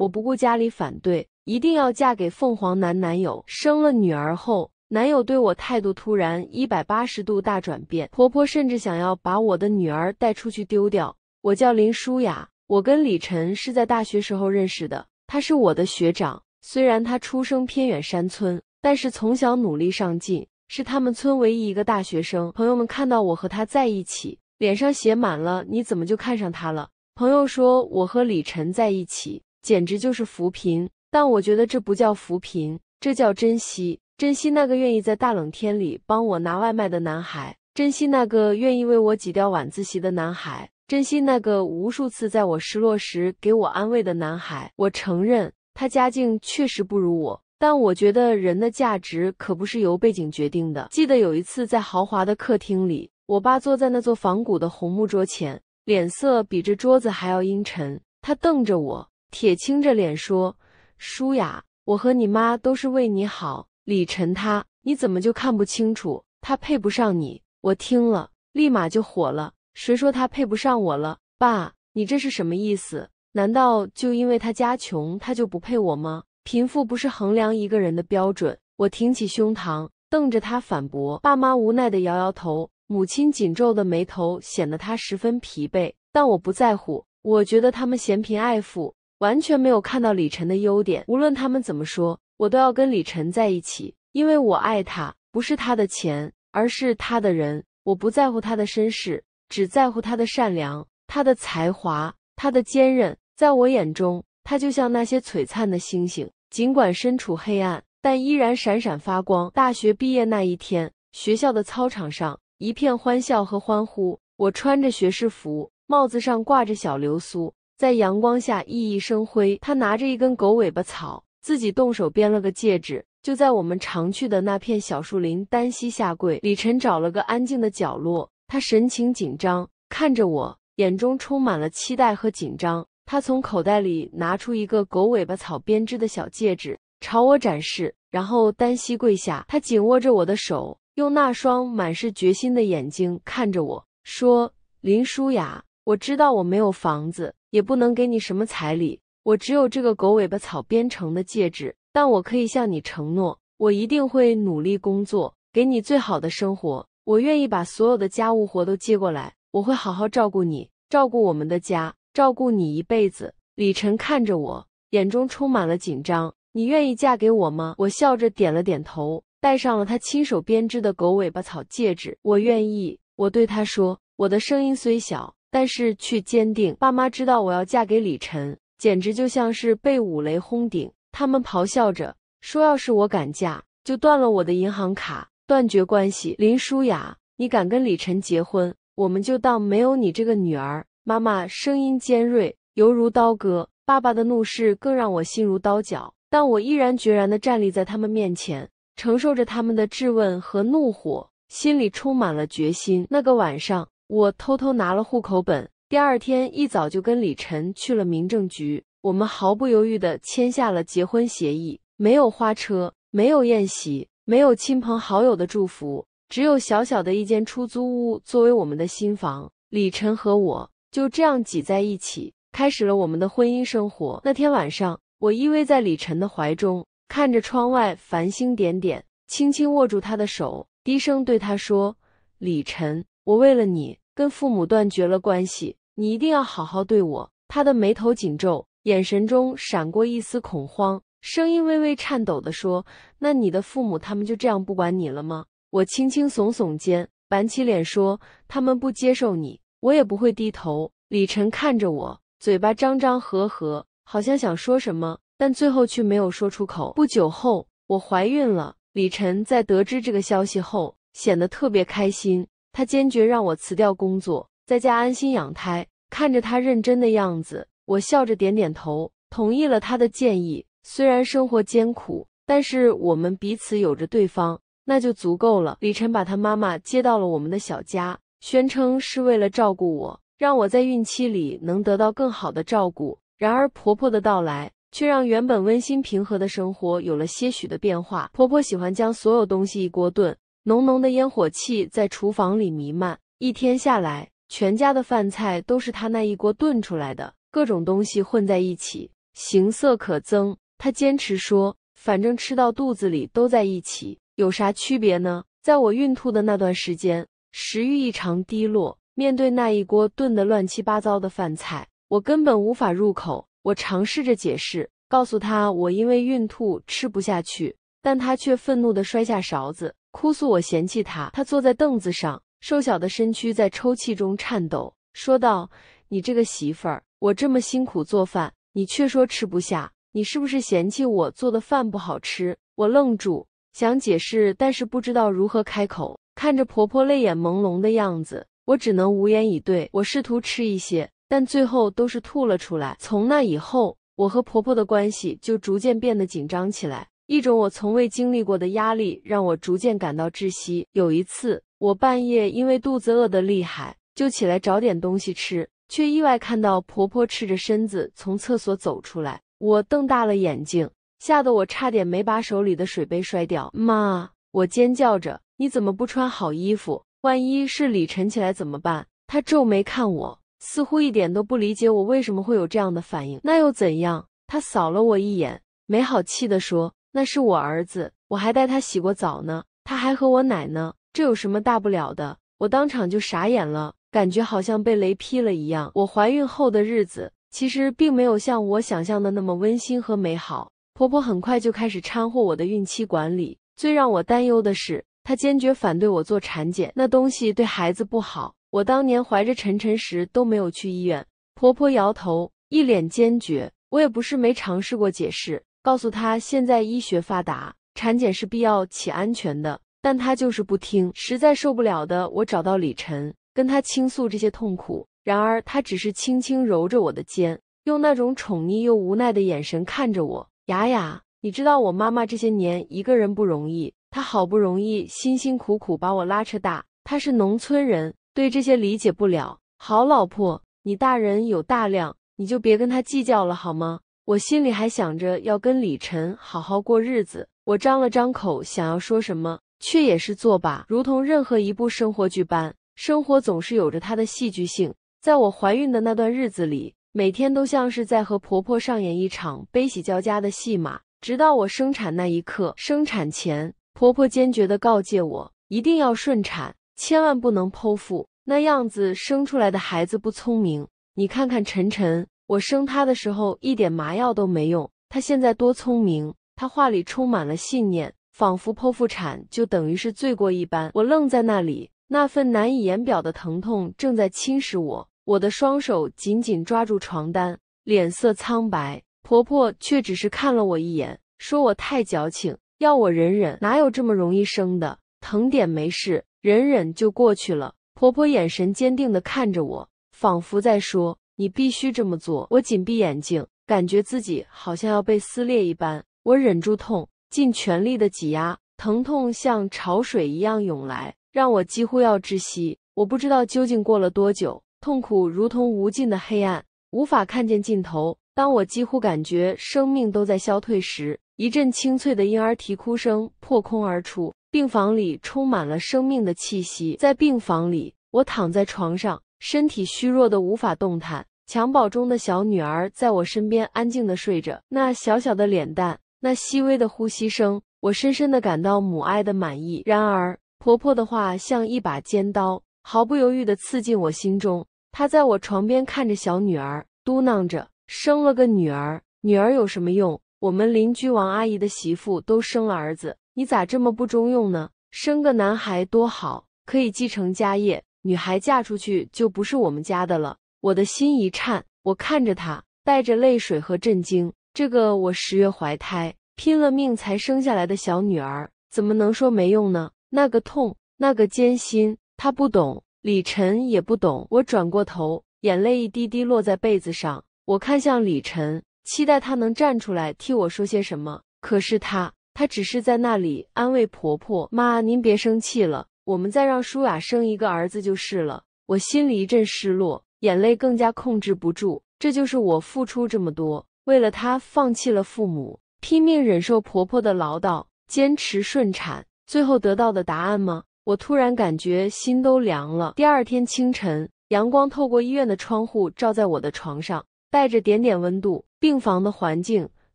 我不顾家里反对，一定要嫁给凤凰男男友。生了女儿后，男友对我态度突然一百八十度大转变。婆婆甚至想要把我的女儿带出去丢掉。我叫林舒雅，我跟李晨是在大学时候认识的，他是我的学长。虽然他出生偏远山村，但是从小努力上进，是他们村唯一一个大学生。朋友们看到我和他在一起，脸上写满了你怎么就看上他了？朋友说我和李晨在一起。简直就是扶贫，但我觉得这不叫扶贫，这叫珍惜。珍惜那个愿意在大冷天里帮我拿外卖的男孩，珍惜那个愿意为我挤掉晚自习的男孩，珍惜那个无数次在我失落时给我安慰的男孩。我承认他家境确实不如我，但我觉得人的价值可不是由背景决定的。记得有一次在豪华的客厅里，我爸坐在那座仿古的红木桌前，脸色比这桌子还要阴沉，他瞪着我。铁青着脸说：“舒雅，我和你妈都是为你好。李晨他，你怎么就看不清楚？他配不上你？我听了立马就火了。谁说他配不上我了？爸，你这是什么意思？难道就因为他家穷，他就不配我吗？贫富不是衡量一个人的标准。”我挺起胸膛，瞪着他反驳。爸妈无奈地摇摇头，母亲紧皱的眉头显得他十分疲惫，但我不在乎。我觉得他们嫌贫爱富。完全没有看到李晨的优点。无论他们怎么说，我都要跟李晨在一起，因为我爱他，不是他的钱，而是他的人。我不在乎他的身世，只在乎他的善良、他的才华、他的坚韧。在我眼中，他就像那些璀璨的星星，尽管身处黑暗，但依然闪闪发光。大学毕业那一天，学校的操场上一片欢笑和欢呼。我穿着学士服，帽子上挂着小流苏。在阳光下熠熠生辉。他拿着一根狗尾巴草，自己动手编了个戒指，就在我们常去的那片小树林单膝下跪。李晨找了个安静的角落，他神情紧张看着我，眼中充满了期待和紧张。他从口袋里拿出一个狗尾巴草编织的小戒指，朝我展示，然后单膝跪下。他紧握着我的手，用那双满是决心的眼睛看着我说：“林舒雅，我知道我没有房子。”也不能给你什么彩礼，我只有这个狗尾巴草编成的戒指。但我可以向你承诺，我一定会努力工作，给你最好的生活。我愿意把所有的家务活都接过来，我会好好照顾你，照顾我们的家，照顾你一辈子。李晨看着我，眼中充满了紧张。你愿意嫁给我吗？我笑着点了点头，戴上了他亲手编织的狗尾巴草戒指。我愿意。我对他说，我的声音虽小。但是，却坚定。爸妈知道我要嫁给李晨，简直就像是被五雷轰顶。他们咆哮着说：“要是我敢嫁，就断了我的银行卡，断绝关系。”林舒雅，你敢跟李晨结婚，我们就当没有你这个女儿。”妈妈声音尖锐，犹如刀割。爸爸的怒视更让我心如刀绞。但我毅然决然地站立在他们面前，承受着他们的质问和怒火，心里充满了决心。那个晚上。我偷偷拿了户口本，第二天一早就跟李晨去了民政局。我们毫不犹豫地签下了结婚协议，没有花车，没有宴席，没有亲朋好友的祝福，只有小小的一间出租屋作为我们的新房。李晨和我就这样挤在一起，开始了我们的婚姻生活。那天晚上，我依偎在李晨的怀中，看着窗外繁星点点，轻轻握住他的手，低声对他说：“李晨，我为了你。”跟父母断绝了关系，你一定要好好对我。他的眉头紧皱，眼神中闪过一丝恐慌，声音微微颤抖地说：“那你的父母他们就这样不管你了吗？”我轻轻耸耸肩，板起脸说：“他们不接受你，我也不会低头。”李晨看着我，嘴巴张张合合，好像想说什么，但最后却没有说出口。不久后，我怀孕了。李晨在得知这个消息后，显得特别开心。他坚决让我辞掉工作，在家安心养胎。看着他认真的样子，我笑着点点头，同意了他的建议。虽然生活艰苦，但是我们彼此有着对方，那就足够了。李晨把他妈妈接到了我们的小家，宣称是为了照顾我，让我在孕期里能得到更好的照顾。然而，婆婆的到来却让原本温馨平和的生活有了些许的变化。婆婆喜欢将所有东西一锅炖。浓浓的烟火气在厨房里弥漫。一天下来，全家的饭菜都是他那一锅炖出来的，各种东西混在一起，形色可憎。他坚持说，反正吃到肚子里都在一起，有啥区别呢？在我孕吐的那段时间，食欲异常低落，面对那一锅炖的乱七八糟的饭菜，我根本无法入口。我尝试着解释，告诉他我因为孕吐吃不下去，但他却愤怒的摔下勺子。哭诉我嫌弃他，他坐在凳子上，瘦小的身躯在抽泣中颤抖，说道：“你这个媳妇儿，我这么辛苦做饭，你却说吃不下，你是不是嫌弃我做的饭不好吃？”我愣住，想解释，但是不知道如何开口。看着婆婆泪眼朦胧的样子，我只能无言以对。我试图吃一些，但最后都是吐了出来。从那以后，我和婆婆的关系就逐渐变得紧张起来。一种我从未经历过的压力让我逐渐感到窒息。有一次，我半夜因为肚子饿得厉害，就起来找点东西吃，却意外看到婆婆赤着身子从厕所走出来。我瞪大了眼睛，吓得我差点没把手里的水杯摔掉。妈，我尖叫着，你怎么不穿好衣服？万一是李晨起来怎么办？他皱眉看我，似乎一点都不理解我为什么会有这样的反应。那又怎样？他扫了我一眼，没好气地说。那是我儿子，我还带他洗过澡呢，他还和我奶呢，这有什么大不了的？我当场就傻眼了，感觉好像被雷劈了一样。我怀孕后的日子其实并没有像我想象的那么温馨和美好。婆婆很快就开始掺和我的孕期管理，最让我担忧的是，她坚决反对我做产检，那东西对孩子不好。我当年怀着晨晨时都没有去医院。婆婆摇头，一脸坚决。我也不是没尝试过解释。告诉他，现在医学发达，产检是必要且安全的，但他就是不听，实在受不了的。我找到李晨，跟他倾诉这些痛苦，然而他只是轻轻揉着我的肩，用那种宠溺又无奈的眼神看着我。雅雅，你知道我妈妈这些年一个人不容易，她好不容易辛辛苦苦把我拉扯大，她是农村人，对这些理解不了。好老婆，你大人有大量，你就别跟她计较了，好吗？我心里还想着要跟李晨好好过日子，我张了张口想要说什么，却也是作罢，如同任何一部生活剧般，生活总是有着它的戏剧性。在我怀孕的那段日子里，每天都像是在和婆婆上演一场悲喜交加的戏码。直到我生产那一刻，生产前，婆婆坚决的告诫我，一定要顺产，千万不能剖腹，那样子生出来的孩子不聪明。你看看晨晨。我生他的时候一点麻药都没用，他现在多聪明，他话里充满了信念，仿佛剖腹产就等于是罪过一般。我愣在那里，那份难以言表的疼痛正在侵蚀我，我的双手紧紧抓住床单，脸色苍白。婆婆却只是看了我一眼，说我太矫情，要我忍忍，哪有这么容易生的，疼点没事，忍忍就过去了。婆婆眼神坚定地看着我，仿佛在说。你必须这么做。我紧闭眼睛，感觉自己好像要被撕裂一般。我忍住痛，尽全力的挤压，疼痛像潮水一样涌来，让我几乎要窒息。我不知道究竟过了多久，痛苦如同无尽的黑暗，无法看见尽头。当我几乎感觉生命都在消退时，一阵清脆的婴儿啼哭声破空而出，病房里充满了生命的气息。在病房里，我躺在床上，身体虚弱的无法动弹。襁褓中的小女儿在我身边安静的睡着，那小小的脸蛋，那细微的呼吸声，我深深的感到母爱的满意。然而，婆婆的话像一把尖刀，毫不犹豫的刺进我心中。她在我床边看着小女儿，嘟囔着：“生了个女儿，女儿有什么用？我们邻居王阿姨的媳妇都生了儿子，你咋这么不中用呢？生个男孩多好，可以继承家业；女孩嫁出去就不是我们家的了。”我的心一颤，我看着她，带着泪水和震惊。这个我十月怀胎，拼了命才生下来的小女儿，怎么能说没用呢？那个痛，那个艰辛，她不懂，李晨也不懂。我转过头，眼泪一滴滴落在被子上。我看向李晨，期待他能站出来替我说些什么。可是他，他只是在那里安慰婆婆：“妈，您别生气了，我们再让舒雅生一个儿子就是了。”我心里一阵失落。眼泪更加控制不住，这就是我付出这么多，为了他放弃了父母，拼命忍受婆婆的唠叨，坚持顺产，最后得到的答案吗？我突然感觉心都凉了。第二天清晨，阳光透过医院的窗户照在我的床上，带着点点温度。病房的环境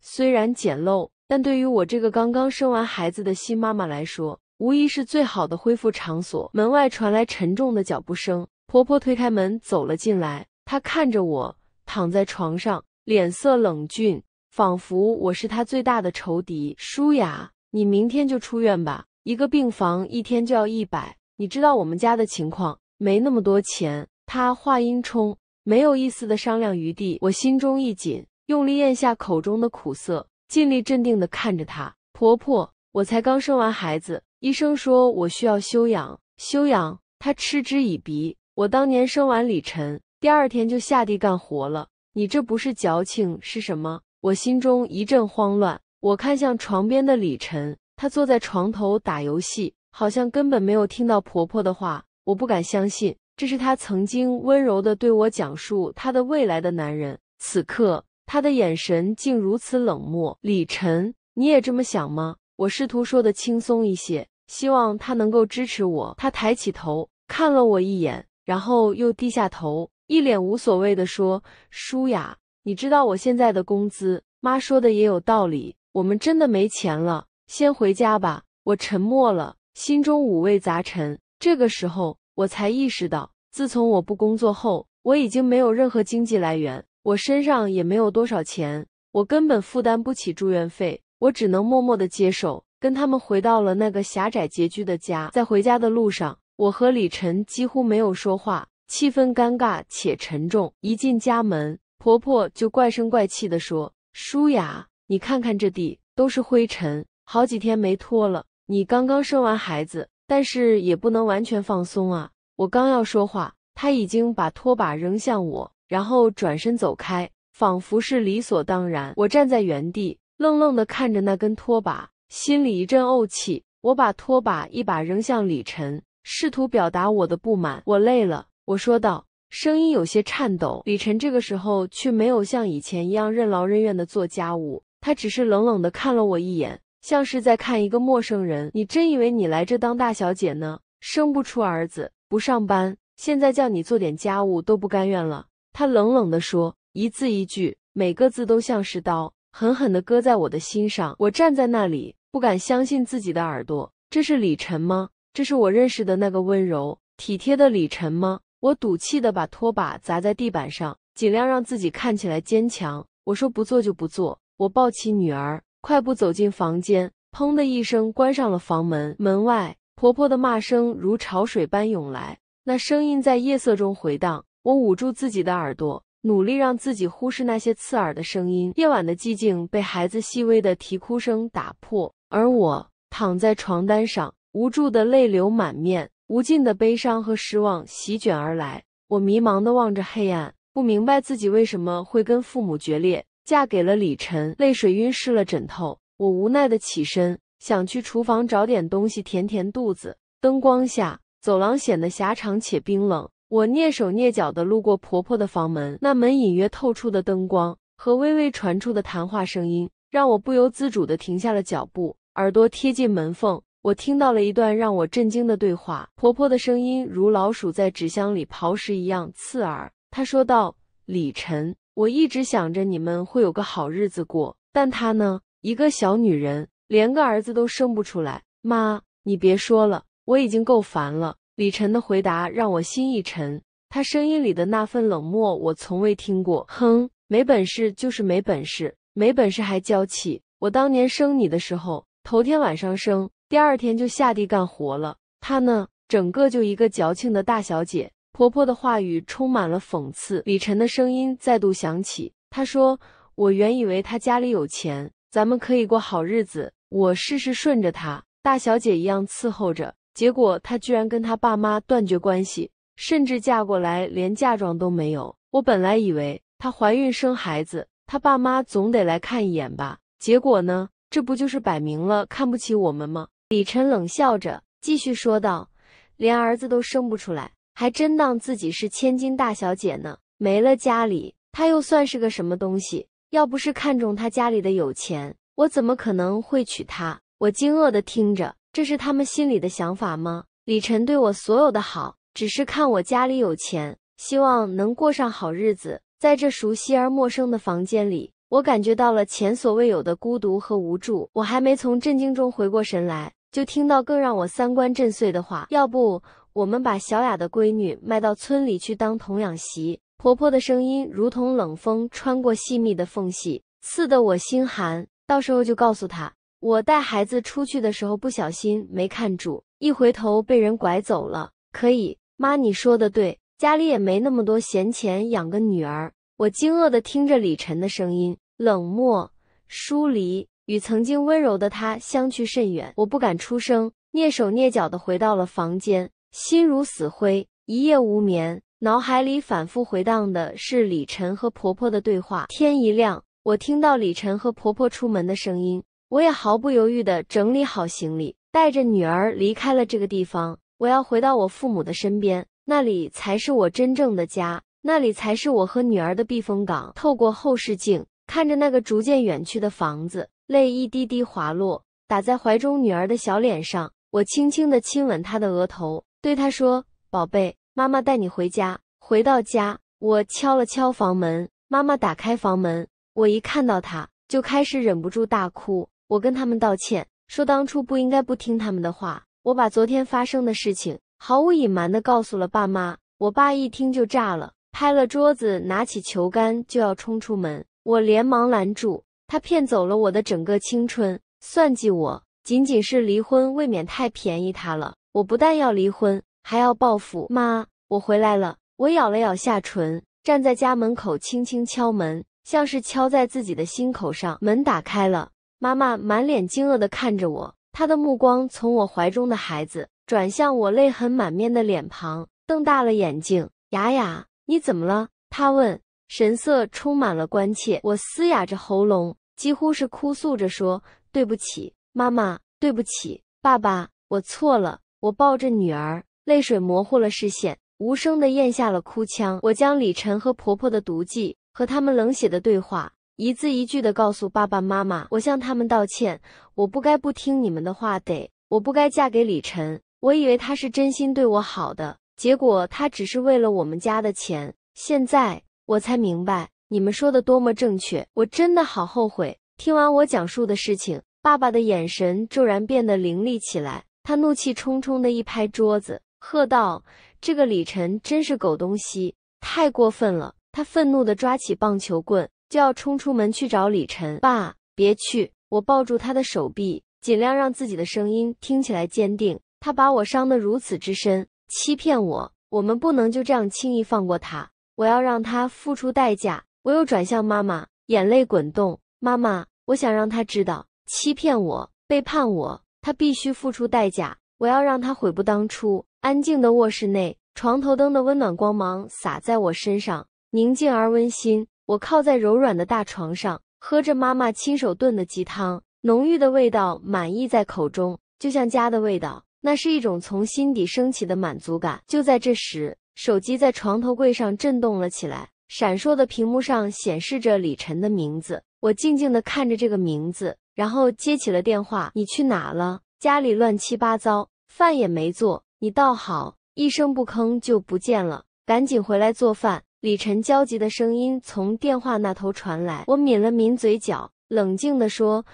虽然简陋，但对于我这个刚刚生完孩子的新妈妈来说，无疑是最好的恢复场所。门外传来沉重的脚步声。婆婆推开门走了进来，她看着我躺在床上，脸色冷峻，仿佛我是她最大的仇敌。舒雅，你明天就出院吧，一个病房一天就要一百，你知道我们家的情况，没那么多钱。她话音冲，没有一丝的商量余地。我心中一紧，用力咽下口中的苦涩，尽力镇定地看着她。婆婆，我才刚生完孩子，医生说我需要休养。休养？她嗤之以鼻。我当年生完李晨，第二天就下地干活了。你这不是矫情是什么？我心中一阵慌乱。我看向床边的李晨，他坐在床头打游戏，好像根本没有听到婆婆的话。我不敢相信，这是他曾经温柔的对我讲述他的未来的男人。此刻，他的眼神竟如此冷漠。李晨，你也这么想吗？我试图说的轻松一些，希望他能够支持我。他抬起头看了我一眼。然后又低下头，一脸无所谓的说：“舒雅，你知道我现在的工资。妈说的也有道理，我们真的没钱了，先回家吧。”我沉默了，心中五味杂陈。这个时候，我才意识到，自从我不工作后，我已经没有任何经济来源，我身上也没有多少钱，我根本负担不起住院费。我只能默默的接受，跟他们回到了那个狭窄拮据的家。在回家的路上。我和李晨几乎没有说话，气氛尴尬且沉重。一进家门，婆婆就怪声怪气地说：“舒雅，你看看这地都是灰尘，好几天没拖了。你刚刚生完孩子，但是也不能完全放松啊。”我刚要说话，她已经把拖把扔向我，然后转身走开，仿佛是理所当然。我站在原地，愣愣地看着那根拖把，心里一阵怄气。我把拖把一把扔向李晨。试图表达我的不满，我累了，我说道，声音有些颤抖。李晨这个时候却没有像以前一样任劳任怨的做家务，他只是冷冷的看了我一眼，像是在看一个陌生人。你真以为你来这当大小姐呢？生不出儿子，不上班，现在叫你做点家务都不甘愿了。他冷冷的说，一字一句，每个字都像是刀，狠狠的割在我的心上。我站在那里，不敢相信自己的耳朵，这是李晨吗？这是我认识的那个温柔体贴的李晨吗？我赌气的把拖把砸在地板上，尽量让自己看起来坚强。我说不做就不做。我抱起女儿，快步走进房间，砰的一声关上了房门。门外婆婆的骂声如潮水般涌来，那声音在夜色中回荡。我捂住自己的耳朵，努力让自己忽视那些刺耳的声音。夜晚的寂静被孩子细微的啼哭声打破，而我躺在床单上。无助的泪流满面，无尽的悲伤和失望席卷而来。我迷茫的望着黑暗，不明白自己为什么会跟父母决裂，嫁给了李晨。泪水晕湿了枕头，我无奈的起身，想去厨房找点东西填填肚子。灯光下，走廊显得狭长且冰冷。我蹑手蹑脚的路过婆婆的房门，那门隐约透出的灯光和微微传出的谈话声音，让我不由自主的停下了脚步，耳朵贴近门缝。我听到了一段让我震惊的对话。婆婆的声音如老鼠在纸箱里刨食一样刺耳。她说道：“李晨，我一直想着你们会有个好日子过，但她呢？一个小女人，连个儿子都生不出来。妈，你别说了，我已经够烦了。”李晨的回答让我心一沉。他声音里的那份冷漠，我从未听过。哼，没本事就是没本事，没本事还娇气。我当年生你的时候，头天晚上生。第二天就下地干活了。她呢，整个就一个矫情的大小姐。婆婆的话语充满了讽刺。李晨的声音再度响起，她说：“我原以为她家里有钱，咱们可以过好日子。我事事顺着她，大小姐一样伺候着。结果她居然跟她爸妈断绝关系，甚至嫁过来连嫁妆都没有。我本来以为她怀孕生孩子，她爸妈总得来看一眼吧？结果呢，这不就是摆明了看不起我们吗？”李晨冷笑着，继续说道：“连儿子都生不出来，还真当自己是千金大小姐呢？没了家里，他又算是个什么东西？要不是看中他家里的有钱，我怎么可能会娶她？”我惊愕的听着，这是他们心里的想法吗？李晨对我所有的好，只是看我家里有钱，希望能过上好日子。在这熟悉而陌生的房间里。我感觉到了前所未有的孤独和无助，我还没从震惊中回过神来，就听到更让我三观震碎的话：“要不我们把小雅的闺女卖到村里去当童养媳？”婆婆的声音如同冷风穿过细密的缝隙，刺得我心寒。到时候就告诉她，我带孩子出去的时候不小心没看住，一回头被人拐走了。可以，妈，你说的对，家里也没那么多闲钱养个女儿。我惊愕的听着李晨的声音。冷漠疏离，与曾经温柔的他相去甚远。我不敢出声，蹑手蹑脚的回到了房间，心如死灰，一夜无眠。脑海里反复回荡的是李晨和婆婆的对话。天一亮，我听到李晨和婆婆出门的声音，我也毫不犹豫的整理好行李，带着女儿离开了这个地方。我要回到我父母的身边，那里才是我真正的家，那里才是我和女儿的避风港。透过后视镜。看着那个逐渐远去的房子，泪一滴滴滑落，打在怀中女儿的小脸上。我轻轻地亲吻她的额头，对她说：“宝贝，妈妈带你回家。”回到家，我敲了敲房门，妈妈打开房门，我一看到她，就开始忍不住大哭。我跟他们道歉，说当初不应该不听他们的话。我把昨天发生的事情毫无隐瞒地告诉了爸妈。我爸一听就炸了，拍了桌子，拿起球杆就要冲出门。我连忙拦住他，骗走了我的整个青春，算计我，仅仅是离婚，未免太便宜他了。我不但要离婚，还要报复。妈，我回来了。我咬了咬下唇，站在家门口，轻轻敲门，像是敲在自己的心口上。门打开了，妈妈满脸惊愕地看着我，她的目光从我怀中的孩子转向我泪痕满面的脸庞，瞪大了眼睛：“雅雅，你怎么了？”她问。神色充满了关切，我嘶哑着喉咙，几乎是哭诉着说：“对不起，妈妈，对不起，爸爸，我错了。”我抱着女儿，泪水模糊了视线，无声的咽下了哭腔。我将李晨和婆婆的毒计和他们冷血的对话，一字一句的告诉爸爸妈妈。我向他们道歉，我不该不听你们的话，得我不该嫁给李晨。我以为他是真心对我好的，结果他只是为了我们家的钱。现在。我才明白你们说的多么正确，我真的好后悔。听完我讲述的事情，爸爸的眼神骤然变得凌厉起来，他怒气冲冲的一拍桌子，喝道：“这个李晨真是狗东西，太过分了！”他愤怒的抓起棒球棍，就要冲出门去找李晨。爸，别去！我抱住他的手臂，尽量让自己的声音听起来坚定。他把我伤得如此之深，欺骗我，我们不能就这样轻易放过他。我要让他付出代价。我又转向妈妈，眼泪滚动。妈妈，我想让他知道，欺骗我，背叛我，他必须付出代价。我要让他悔不当初。安静的卧室内，床头灯的温暖光芒洒在我身上，宁静而温馨。我靠在柔软的大床上，喝着妈妈亲手炖的鸡汤，浓郁的味道满溢在口中，就像家的味道。那是一种从心底升起的满足感。就在这时。手机在床头柜上震动了起来，闪烁的屏幕上显示着李晨的名字。我静静的看着这个名字，然后接起了电话。“你去哪了？家里乱七八糟，饭也没做，你倒好，一声不吭就不见了，赶紧回来做饭。”李晨焦急的声音从电话那头传来。我抿了抿嘴角，冷静地说：“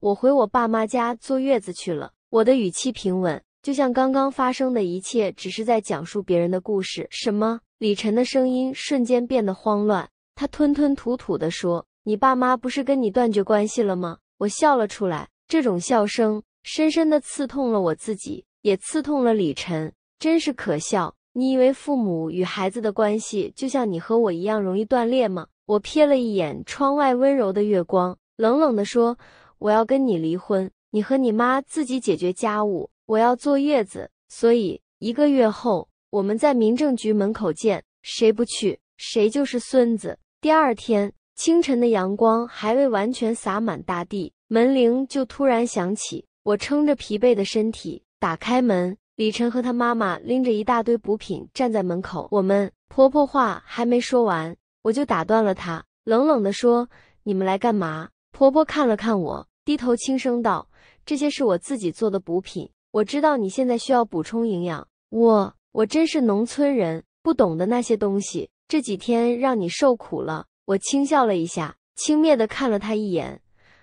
我回我爸妈家坐月子去了。”我的语气平稳。就像刚刚发生的一切，只是在讲述别人的故事。什么？李晨的声音瞬间变得慌乱，他吞吞吐吐地说：“你爸妈不是跟你断绝关系了吗？”我笑了出来，这种笑声深深的刺痛了我自己，也刺痛了李晨。真是可笑！你以为父母与孩子的关系就像你和我一样容易断裂吗？我瞥了一眼窗外温柔的月光，冷冷地说：“我要跟你离婚，你和你妈自己解决家务。”我要坐月子，所以一个月后我们在民政局门口见，谁不去谁就是孙子。第二天清晨的阳光还未完全洒满大地，门铃就突然响起。我撑着疲惫的身体打开门，李晨和他妈妈拎着一大堆补品站在门口。我们婆婆话还没说完，我就打断了她，冷冷地说：“你们来干嘛？”婆婆看了看我，低头轻声道：“这些是我自己做的补品。”我知道你现在需要补充营养，我我真是农村人，不懂得那些东西，这几天让你受苦了。我轻笑了一下，轻蔑的看了他一眼，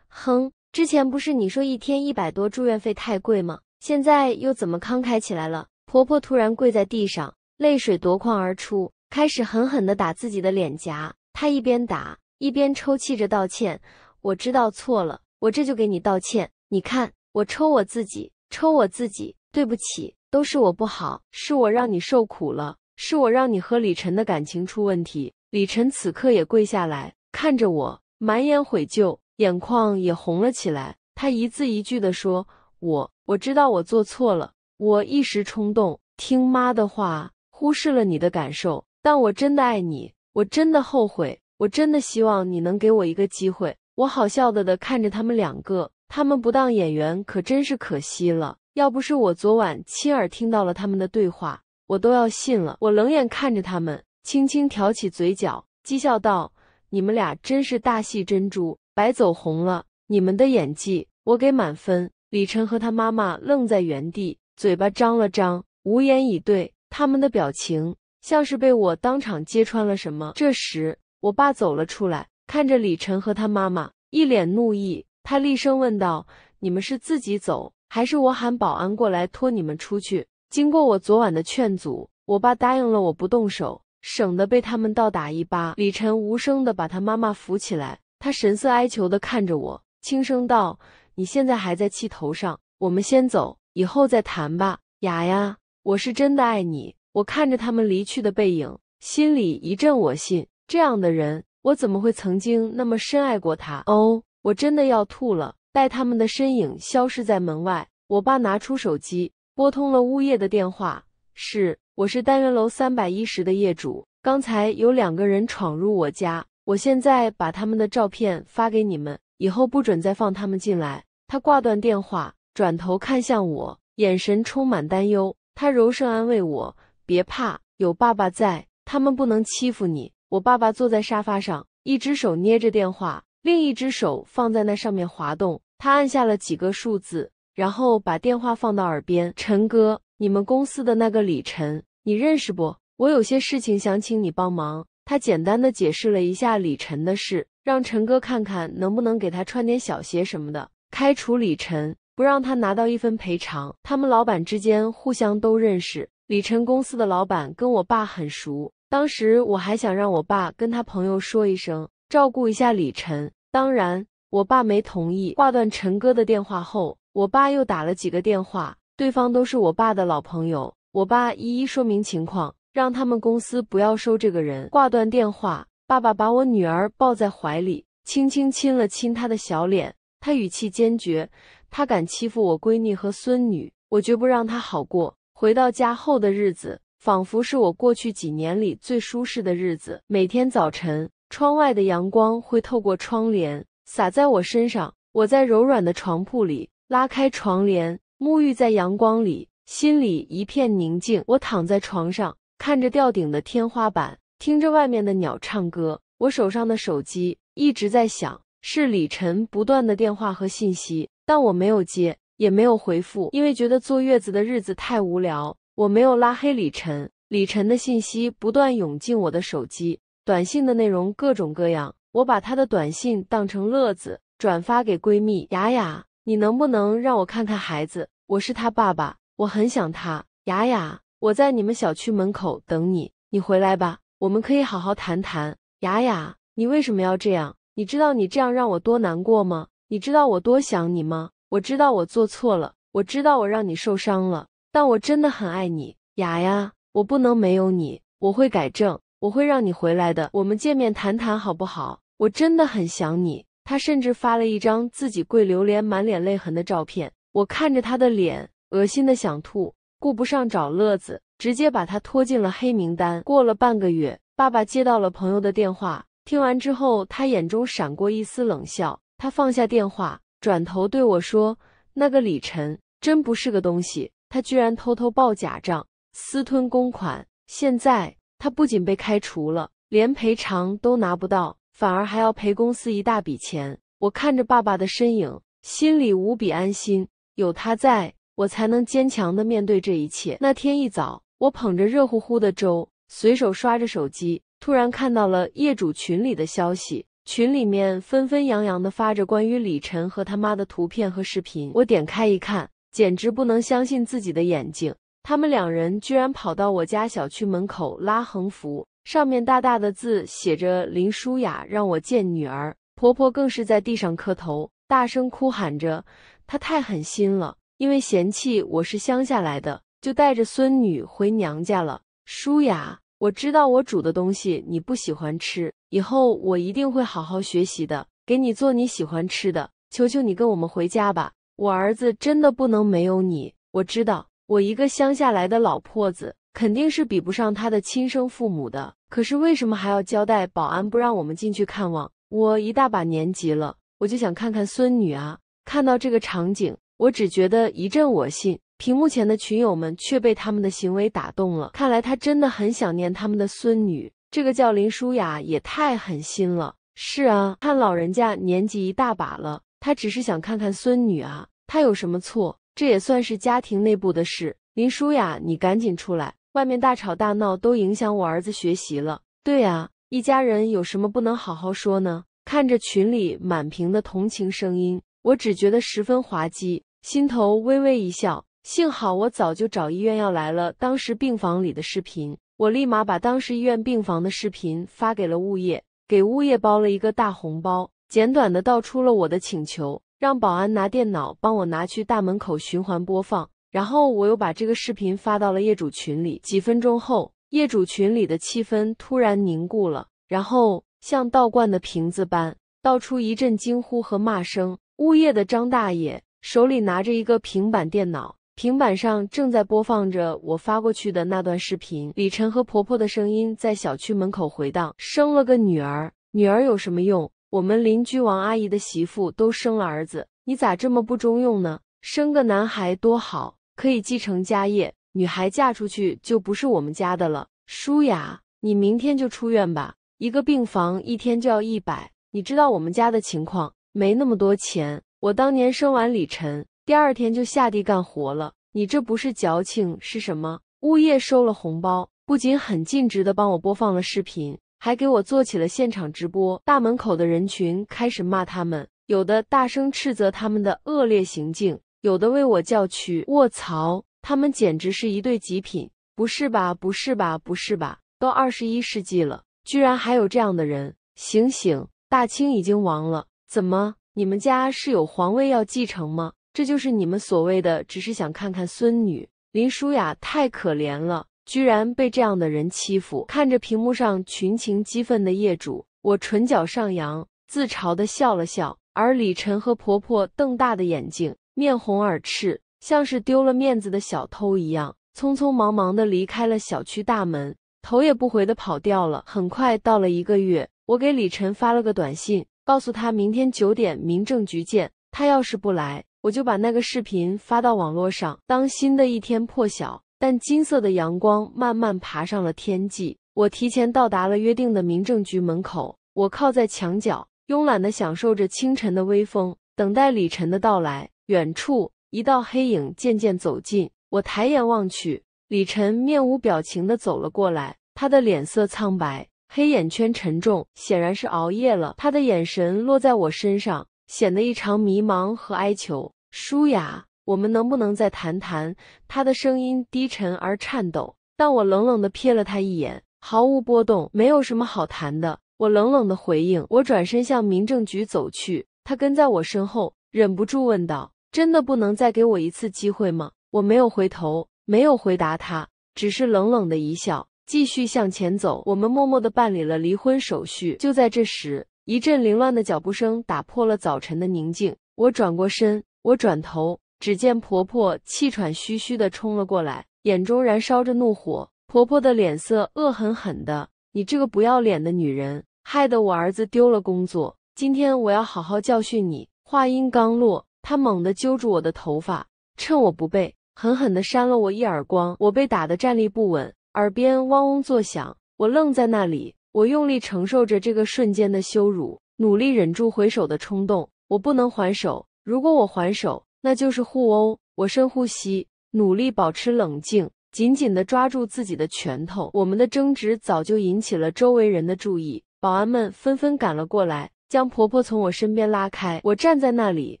哼，之前不是你说一天一百多住院费太贵吗？现在又怎么慷慨起来了？婆婆突然跪在地上，泪水夺眶而出，开始狠狠的打自己的脸颊。她一边打一边抽泣着道歉：“我知道错了，我这就给你道歉。你看我抽我自己。”抽我自己，对不起，都是我不好，是我让你受苦了，是我让你和李晨的感情出问题。李晨此刻也跪下来，看着我，满眼悔疚，眼眶也红了起来。他一字一句的说：“我，我知道我做错了，我一时冲动，听妈的话，忽视了你的感受，但我真的爱你，我真的后悔，我真的希望你能给我一个机会。”我好笑的的看着他们两个。他们不当演员可真是可惜了。要不是我昨晚亲耳听到了他们的对话，我都要信了。我冷眼看着他们，轻轻挑起嘴角，讥笑道：“你们俩真是大戏珍珠，白走红了。你们的演技，我给满分。”李晨和他妈妈愣在原地，嘴巴张了张，无言以对。他们的表情像是被我当场揭穿了什么。这时，我爸走了出来，看着李晨和他妈妈，一脸怒意。他厉声问道：“你们是自己走，还是我喊保安过来拖你们出去？”经过我昨晚的劝阻，我爸答应了我不动手，省得被他们倒打一耙。李晨无声地把他妈妈扶起来，他神色哀求地看着我，轻声道：“你现在还在气头上，我们先走，以后再谈吧。”雅雅，我是真的爱你。我看着他们离去的背影，心里一阵我信，这样的人，我怎么会曾经那么深爱过他？哦。我真的要吐了！待他们的身影消失在门外，我爸拿出手机拨通了物业的电话：“是，我是单元楼三百一十的业主，刚才有两个人闯入我家，我现在把他们的照片发给你们，以后不准再放他们进来。”他挂断电话，转头看向我，眼神充满担忧。他柔声安慰我：“别怕，有爸爸在，他们不能欺负你。”我爸爸坐在沙发上，一只手捏着电话。另一只手放在那上面滑动，他按下了几个数字，然后把电话放到耳边。陈哥，你们公司的那个李晨，你认识不？我有些事情想请你帮忙。他简单的解释了一下李晨的事，让陈哥看看能不能给他穿点小鞋什么的，开除李晨，不让他拿到一分赔偿。他们老板之间互相都认识，李晨公司的老板跟我爸很熟，当时我还想让我爸跟他朋友说一声，照顾一下李晨。当然，我爸没同意。挂断陈哥的电话后，我爸又打了几个电话，对方都是我爸的老朋友。我爸一一说明情况，让他们公司不要收这个人。挂断电话，爸爸把我女儿抱在怀里，轻轻亲了亲她的小脸。他语气坚决：“他敢欺负我闺女和孙女，我绝不让他好过。”回到家后的日子，仿佛是我过去几年里最舒适的日子。每天早晨。窗外的阳光会透过窗帘洒在我身上，我在柔软的床铺里拉开床帘，沐浴在阳光里，心里一片宁静。我躺在床上，看着吊顶的天花板，听着外面的鸟唱歌。我手上的手机一直在响，是李晨不断的电话和信息，但我没有接，也没有回复，因为觉得坐月子的日子太无聊。我没有拉黑李晨，李晨的信息不断涌进我的手机。短信的内容各种各样，我把她的短信当成乐子，转发给闺蜜雅雅。你能不能让我看看孩子？我是他爸爸，我很想他。雅雅，我在你们小区门口等你，你回来吧，我们可以好好谈谈。雅雅，你为什么要这样？你知道你这样让我多难过吗？你知道我多想你吗？我知道我做错了，我知道我让你受伤了，但我真的很爱你，雅雅，我不能没有你，我会改正。我会让你回来的，我们见面谈谈好不好？我真的很想你。他甚至发了一张自己跪榴莲、满脸泪痕的照片。我看着他的脸，恶心的想吐，顾不上找乐子，直接把他拖进了黑名单。过了半个月，爸爸接到了朋友的电话，听完之后，他眼中闪过一丝冷笑。他放下电话，转头对我说：“那个李晨真不是个东西，他居然偷偷报假账、私吞公款，现在。”他不仅被开除了，连赔偿都拿不到，反而还要赔公司一大笔钱。我看着爸爸的身影，心里无比安心，有他在，我才能坚强的面对这一切。那天一早，我捧着热乎乎的粥，随手刷着手机，突然看到了业主群里的消息，群里面纷纷扬扬的发着关于李晨和他妈的图片和视频。我点开一看，简直不能相信自己的眼睛。他们两人居然跑到我家小区门口拉横幅，上面大大的字写着“林舒雅，让我见女儿”。婆婆更是在地上磕头，大声哭喊着：“她太狠心了，因为嫌弃我是乡下来的，就带着孙女回娘家了。”舒雅，我知道我煮的东西你不喜欢吃，以后我一定会好好学习的，给你做你喜欢吃的。求求你跟我们回家吧，我儿子真的不能没有你。我知道。我一个乡下来的老婆子，肯定是比不上她的亲生父母的。可是为什么还要交代保安不让我们进去看望？我一大把年纪了，我就想看看孙女啊！看到这个场景，我只觉得一阵我信。屏幕前的群友们却被他们的行为打动了。看来他真的很想念他们的孙女。这个叫林舒雅也太狠心了。是啊，看老人家年纪一大把了，他只是想看看孙女啊，他有什么错？这也算是家庭内部的事。林舒雅，你赶紧出来！外面大吵大闹，都影响我儿子学习了。对呀，一家人有什么不能好好说呢？看着群里满屏的同情声音，我只觉得十分滑稽，心头微微一笑。幸好我早就找医院要来了当时病房里的视频，我立马把当时医院病房的视频发给了物业，给物业包了一个大红包，简短的道出了我的请求。让保安拿电脑帮我拿去大门口循环播放，然后我又把这个视频发到了业主群里。几分钟后，业主群里的气氛突然凝固了，然后像倒灌的瓶子般倒出一阵惊呼和骂声。物业的张大爷手里拿着一个平板电脑，平板上正在播放着我发过去的那段视频，李晨和婆婆的声音在小区门口回荡：“生了个女儿，女儿有什么用？”我们邻居王阿姨的媳妇都生了儿子，你咋这么不中用呢？生个男孩多好，可以继承家业，女孩嫁出去就不是我们家的了。舒雅，你明天就出院吧，一个病房一天就要一百，你知道我们家的情况，没那么多钱。我当年生完李晨，第二天就下地干活了，你这不是矫情是什么？物业收了红包，不仅很尽职的帮我播放了视频。还给我做起了现场直播，大门口的人群开始骂他们，有的大声斥责他们的恶劣行径，有的为我叫屈。卧槽，他们简直是一对极品！不是吧？不是吧？不是吧？都二十一世纪了，居然还有这样的人！醒醒，大清已经亡了，怎么你们家是有皇位要继承吗？这就是你们所谓的只是想看看孙女林舒雅，太可怜了。居然被这样的人欺负！看着屏幕上群情激愤的业主，我唇角上扬，自嘲的笑了笑。而李晨和婆婆瞪大的眼睛，面红耳赤，像是丢了面子的小偷一样，匆匆忙忙的离开了小区大门，头也不回的跑掉了。很快到了一个月，我给李晨发了个短信，告诉他明天九点民政局见，他要是不来，我就把那个视频发到网络上。当新的一天破晓。但金色的阳光慢慢爬上了天际。我提前到达了约定的民政局门口。我靠在墙角，慵懒地享受着清晨的微风，等待李晨的到来。远处，一道黑影渐渐走近。我抬眼望去，李晨面无表情地走了过来。他的脸色苍白，黑眼圈沉重，显然是熬夜了。他的眼神落在我身上，显得异常迷茫和哀求。舒雅。我们能不能再谈谈？他的声音低沉而颤抖。但我冷冷地瞥了他一眼，毫无波动，没有什么好谈的。我冷冷地回应。我转身向民政局走去，他跟在我身后，忍不住问道：“真的不能再给我一次机会吗？”我没有回头，没有回答他，只是冷冷的一笑，继续向前走。我们默默地办理了离婚手续。就在这时，一阵凌乱的脚步声打破了早晨的宁静。我转过身，我转头。只见婆婆气喘吁吁地冲了过来，眼中燃烧着怒火。婆婆的脸色恶狠狠的：“你这个不要脸的女人，害得我儿子丢了工作。今天我要好好教训你！”话音刚落，她猛地揪住我的头发，趁我不备，狠狠地扇了我一耳光。我被打得站立不稳，耳边嗡嗡作响。我愣在那里，我用力承受着这个瞬间的羞辱，努力忍住回手的冲动。我不能还手，如果我还手。那就是互殴。我深呼吸，努力保持冷静，紧紧地抓住自己的拳头。我们的争执早就引起了周围人的注意，保安们纷纷赶了过来，将婆婆从我身边拉开。我站在那里，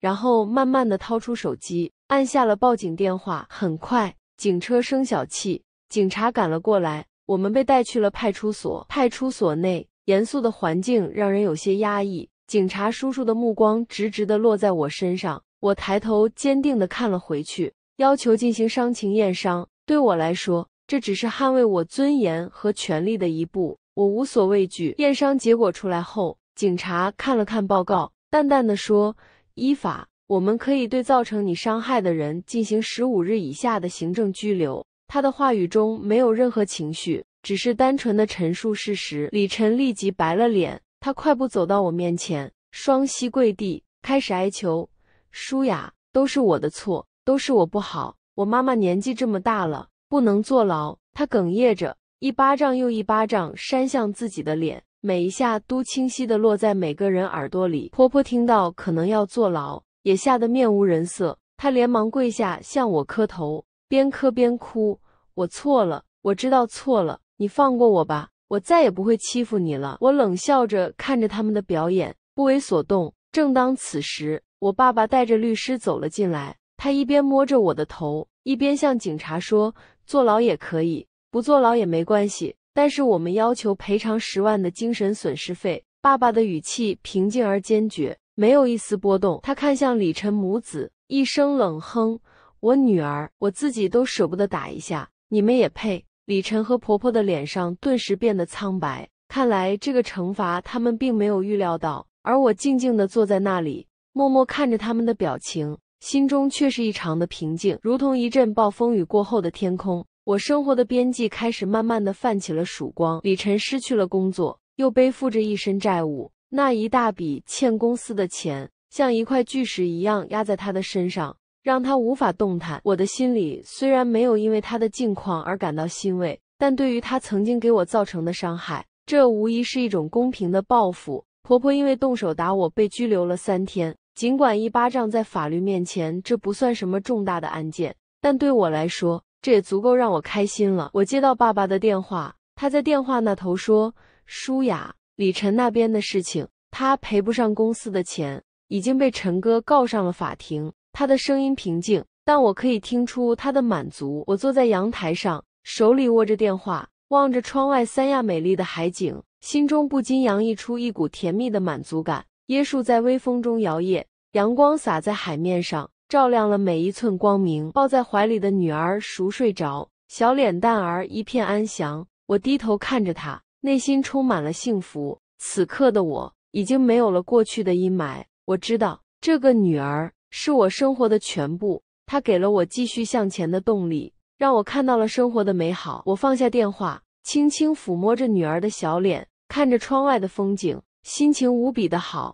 然后慢慢地掏出手机，按下了报警电话。很快，警车声响起，警察赶了过来，我们被带去了派出所。派出所内严肃的环境让人有些压抑，警察叔叔的目光直直地落在我身上。我抬头，坚定地看了回去，要求进行伤情验伤。对我来说，这只是捍卫我尊严和权利的一步，我无所畏惧。验伤结果出来后，警察看了看报告，淡淡的说：“依法，我们可以对造成你伤害的人进行十五日以下的行政拘留。”他的话语中没有任何情绪，只是单纯的陈述事实。李晨立即白了脸，他快步走到我面前，双膝跪地，开始哀求。舒雅，都是我的错，都是我不好。我妈妈年纪这么大了，不能坐牢。她哽咽着，一巴掌又一巴掌扇向自己的脸，每一下都清晰的落在每个人耳朵里。婆婆听到可能要坐牢，也吓得面无人色，她连忙跪下向我磕头，边磕边哭：“我错了，我知道错了，你放过我吧，我再也不会欺负你了。”我冷笑着看着他们的表演，不为所动。正当此时，我爸爸带着律师走了进来，他一边摸着我的头，一边向警察说：“坐牢也可以，不坐牢也没关系，但是我们要求赔偿十万的精神损失费。”爸爸的语气平静而坚决，没有一丝波动。他看向李晨母子，一声冷哼：“我女儿，我自己都舍不得打一下，你们也配？”李晨和婆婆的脸上顿时变得苍白。看来这个惩罚他们并没有预料到。而我静静的坐在那里。默默看着他们的表情，心中却是异常的平静，如同一阵暴风雨过后的天空。我生活的边际开始慢慢的泛起了曙光。李晨失去了工作，又背负着一身债务，那一大笔欠公司的钱，像一块巨石一样压在他的身上，让他无法动弹。我的心里虽然没有因为他的境况而感到欣慰，但对于他曾经给我造成的伤害，这无疑是一种公平的报复。婆婆因为动手打我被拘留了三天。尽管一巴掌在法律面前这不算什么重大的案件，但对我来说这也足够让我开心了。我接到爸爸的电话，他在电话那头说：“舒雅，李晨那边的事情，他赔不上公司的钱，已经被陈哥告上了法庭。”他的声音平静，但我可以听出他的满足。我坐在阳台上，手里握着电话，望着窗外三亚美丽的海景。心中不禁洋溢出一股甜蜜的满足感，椰树在微风中摇曳，阳光洒在海面上，照亮了每一寸光明。抱在怀里的女儿熟睡着，小脸蛋儿一片安详。我低头看着她，内心充满了幸福。此刻的我已经没有了过去的阴霾，我知道这个女儿是我生活的全部，她给了我继续向前的动力，让我看到了生活的美好。我放下电话。轻轻抚摸着女儿的小脸，看着窗外的风景，心情无比的好。